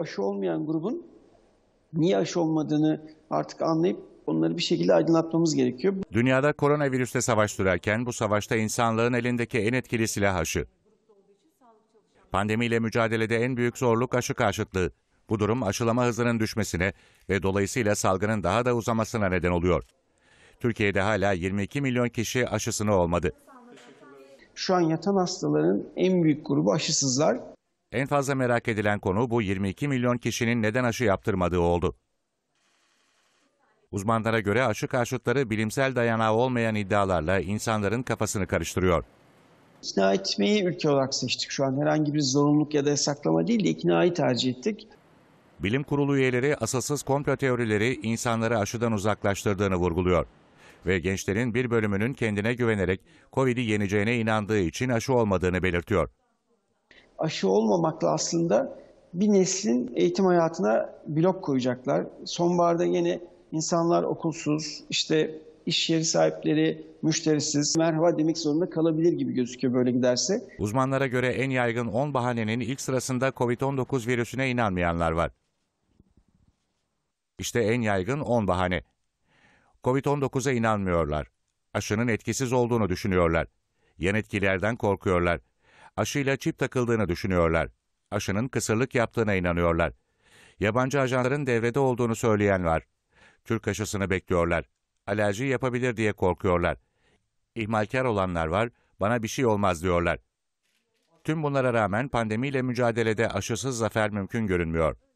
aşı olmayan grubun niye aşı olmadığını artık anlayıp onları bir şekilde aydınlatmamız gerekiyor. Dünyada koronavirüsle savaş sürerken bu savaşta insanlığın elindeki en etkili silah aşı. Pandemiyle mücadelede en büyük zorluk aşı karşıtlığı. Bu durum aşılama hızının düşmesine ve dolayısıyla salgının daha da uzamasına neden oluyor. Türkiye'de hala 22 milyon kişi aşısını olmadı. Şu an yatan hastaların en büyük grubu aşısızlar. En fazla merak edilen konu bu 22 milyon kişinin neden aşı yaptırmadığı oldu. Uzmanlara göre aşı karşıtları bilimsel dayanağı olmayan iddialarla insanların kafasını karıştırıyor. İkna etmeyi ülke olarak seçtik şu an. Herhangi bir zorunluluk ya da yasaklama değil de iknayı tercih ettik. Bilim kurulu üyeleri asılsız komplo teorileri insanları aşıdan uzaklaştırdığını vurguluyor. Ve gençlerin bir bölümünün kendine güvenerek COVID'i yeneceğine inandığı için aşı olmadığını belirtiyor aşı olmamakla aslında bir neslin eğitim hayatına blok koyacaklar. Sonbaharda yine insanlar okulsuz, işte iş yeri sahipleri müşterisiz merhaba demek zorunda kalabilir gibi gözüküyor böyle giderse. Uzmanlara göre en yaygın 10 bahanenin ilk sırasında COVID-19 virüsüne inanmayanlar var. İşte en yaygın 10 bahane. COVID-19'a inanmıyorlar. Aşının etkisiz olduğunu düşünüyorlar. Yan etkilerden korkuyorlar aşıyla çip takıldığını düşünüyorlar. Aşının kısırlık yaptığına inanıyorlar. Yabancı ajanların devrede olduğunu söyleyen var. Türk aşısını bekliyorlar. Alerji yapabilir diye korkuyorlar. İhmalkar olanlar var, bana bir şey olmaz diyorlar. Tüm bunlara rağmen pandemiyle mücadelede aşısız zafer mümkün görünmüyor.